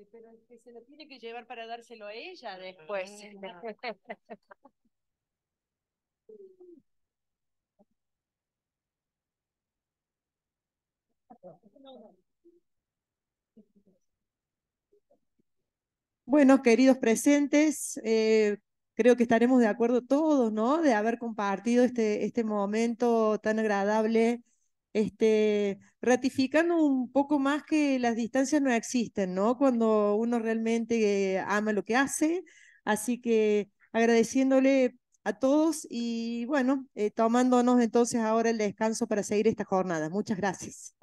Eh, pero es que se lo tiene que llevar para dárselo a ella después. Ah. [LAUGHS] Bueno, queridos presentes, eh, creo que estaremos de acuerdo todos, ¿no? De haber compartido este, este momento tan agradable, este, ratificando un poco más que las distancias no existen, ¿no? Cuando uno realmente eh, ama lo que hace. Así que agradeciéndole a todos y bueno, eh, tomándonos entonces ahora el descanso para seguir esta jornada. Muchas gracias.